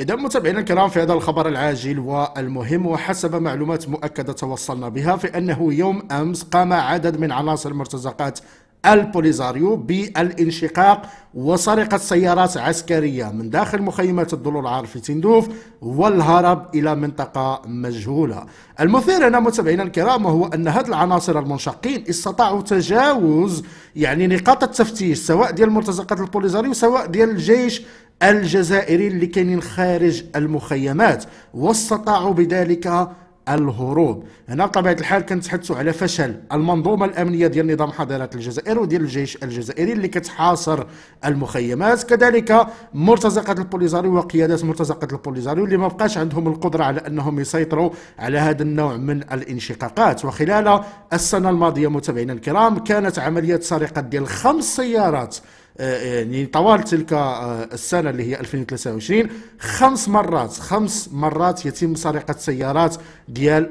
إذا متابعينا الكرام في هذا الخبر العاجل والمهم وحسب معلومات مؤكدة توصلنا بها فإنه يوم أمس قام عدد من عناصر مرتزقات البوليزاريو بالانشقاق وسرقة سيارات عسكرية من داخل مخيمات الضلول العار في تندوف والهرب إلى منطقة مجهولة المثير هنا متابعينا الكرام هو أن هاد العناصر المنشقين استطاعوا تجاوز يعني نقاط التفتيش سواء ديال مرتزقات البوليزاريو سواء ديال الجيش الجزائري اللي كاينين خارج المخيمات واستطاعوا بذلك الهروب هنا بطبيعه الحال كنتحدثوا على فشل المنظومه الامنيه ديال نظام حضاره الجزائر وديال الجيش الجزائري اللي كتحاصر المخيمات كذلك مرتزقه البوليزاريو وقيادات مرتزقه البوليزاريو اللي ما بقاش عندهم القدره على انهم يسيطروا على هذا النوع من الانشقاقات وخلال السنه الماضيه متابعينا الكرام كانت عمليه سرقه ديال خمس سيارات آه، آه، يعني طوال تلك آه، السنة اللي هي 2023 خمس مرات خمس مرات يتم سرقة سيارات ديال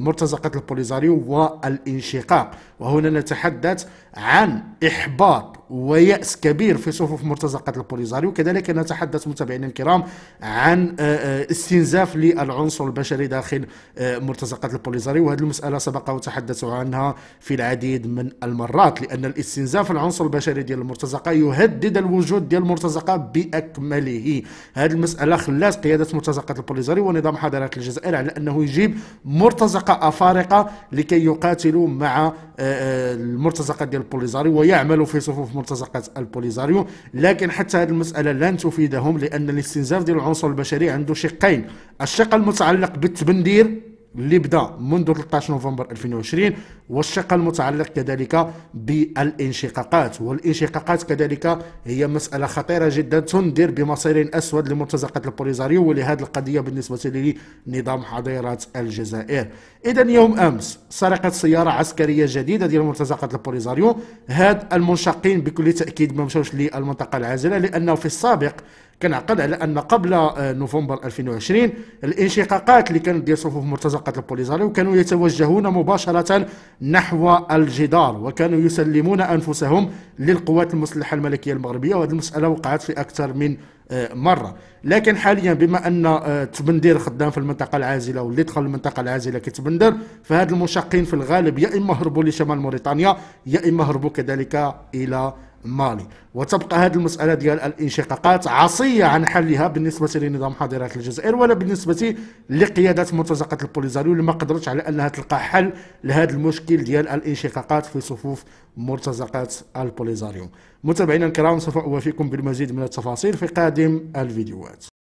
مرتزقة البوليزاريو والانشقاق وهنا نتحدث عن إحباط ويأس كبير في صفوف مرتزقة البوليزاريو كذلك نتحدث متابعينا الكرام عن استنزاف للعنصر البشري داخل مرتزقة البوليزاريو وهذه المسألة سبق وتحدثوا عنها في العديد من المرات لأن الاستنزاف العنصر البشري ديال المرتزقة المرتزقه يهدد الوجود ديال المرتزقه باكمله هذه المساله خلات قياده مرتزقه البوليزاري ونظام حضارات الجزائر على انه يجيب مرتزقه افارقه لكي يقاتلوا مع آه، آه، المرتزقه ديال البوليزاري ويعملوا في صفوف مرتزقه البوليزاريو لكن حتى هذه المساله لن تفيدهم لان الاستنزاف ديال العنصر البشري عنده شقين الشق المتعلق بالتبندير اللي بدا منذ 13 نوفمبر 2020 والشق المتعلق كذلك بالانشقاقات والانشقاقات كذلك هي مسألة خطيرة جدا تنذر بمصير أسود لمرتزقة البوليزاريو ولهذه القضية بالنسبة لنظام حظيرة الجزائر إذا يوم أمس سرقت سيارة عسكرية جديدة ديال مرتزقة البوليزاريو هاد المنشقين بكل تأكيد ما مشاوش للمنطقة العازلة لأنه في السابق كنعقد على ان قبل آه، نوفمبر 2020 الانشقاقات اللي كانت ديال صفوف مرتزقه البوليزاريو كانوا يتوجهون مباشره نحو الجدار وكانوا يسلمون انفسهم للقوات المسلحه الملكيه المغربيه وهذه المساله وقعت في اكثر من آه، مره لكن حاليا بما ان آه، تبندير خدام في المنطقه العازله واللي دخل المنطقه العازله كتبندر فهاد المشقين في الغالب يا اما هربوا لشمال موريتانيا يا اما هربوا كذلك الى مالي وتبقى هذه المسألة ديال الانشقاقات عصية عن حلها بالنسبة لنظام حاضرات الجزائر ولا بالنسبة لقيادة مرتزقة البوليزاريو اللي ما قدرتش على أنها تلقى حل لهذا المشكل ديال الانشقاقات في صفوف مرتزقة البوليزاريو متابعينا الكرام سوف أوافيكم بالمزيد من التفاصيل في قادم الفيديوهات